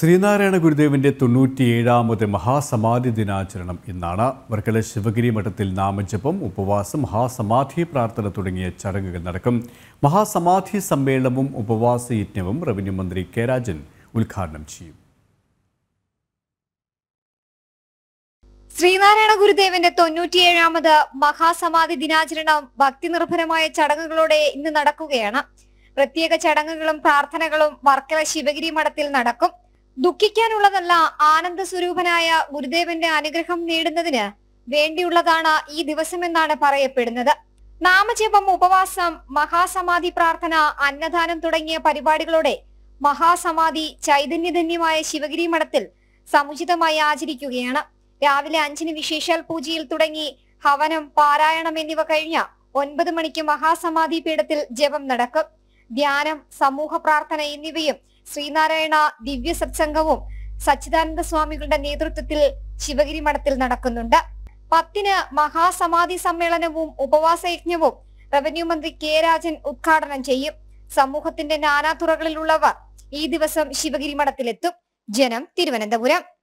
ശ്രീനാരായണ ഗുരുദേവിൻ്റെ തൊണ്ണൂറ്റിയേഴാമത് മഹാസമാധി ദിനാചരണം ഇന്നാണ് വർക്കല ശിവഗിരി മഠത്തിൽ നാമജപം ഉപവാസം മഹാസമാധി പ്രാർത്ഥന തുടങ്ങിയ ചടങ്ങുകൾ നടക്കും മഹാസമാധി സമ്മേളനവും ഉപവാസ യജ്ഞവും റവന്യൂ മന്ത്രി കെ രാജൻ ഉദ്ഘാടനം ചെയ്യും ശ്രീനാരായണ ഗുരുദേവന്റെ തൊണ്ണൂറ്റിയേഴാമത് മഹാസമാധി ദിനാചരണം ഭക്തിനിർഭരമായ ചടങ്ങുകളോടെ ഇന്ന് നടക്കുകയാണ് പ്രത്യേക ചടങ്ങുകളും പ്രാർത്ഥനകളും വർക്കല ശിവഗിരി മഠത്തിൽ നടക്കും ദുഃഖിക്കാനുള്ളതല്ല ആനന്ദ സ്വരൂപനായ ഗുരുദേവന്റെ അനുഗ്രഹം നേടുന്നതിന് വേണ്ടിയുള്ളതാണ് ഈ ദിവസമെന്നാണ് പറയപ്പെടുന്നത് നാമജപം ഉപവാസം മഹാസമാധി പ്രാർത്ഥന അന്നദാനം തുടങ്ങിയ പരിപാടികളോടെ മഹാസമാധി ചൈതന്യധന്യമായ ശിവഗിരി മഠത്തിൽ സമുചിതമായി ആചരിക്കുകയാണ് രാവിലെ അഞ്ചിന് വിശേഷാൽ പൂജയിൽ തുടങ്ങി ഹവനം പാരായണം എന്നിവ കഴിഞ്ഞ ഒൻപത് മണിക്ക് മഹാസമാധി പീഠത്തിൽ ജപം നടക്കും ധ്യാനം സമൂഹ പ്രാർത്ഥന എന്നിവയും ശ്രീനാരായണ ദിവ്യ സത്സംഗവും സച്ചിദാനന്ദ സ്വാമികളുടെ നേതൃത്വത്തിൽ ശിവഗിരി മഠത്തിൽ നടക്കുന്നുണ്ട് പത്തിന് മഹാസമാധി സമ്മേളനവും ഉപവാസ യജ്ഞവും റവന്യൂ മന്ത്രി കെ രാജൻ ഉദ്ഘാടനം ചെയ്യും സമൂഹത്തിന്റെ നാനാതുറകളിലുള്ളവർ ഈ ദിവസം ശിവഗിരി മഠത്തിലെത്തും ജനം തിരുവനന്തപുരം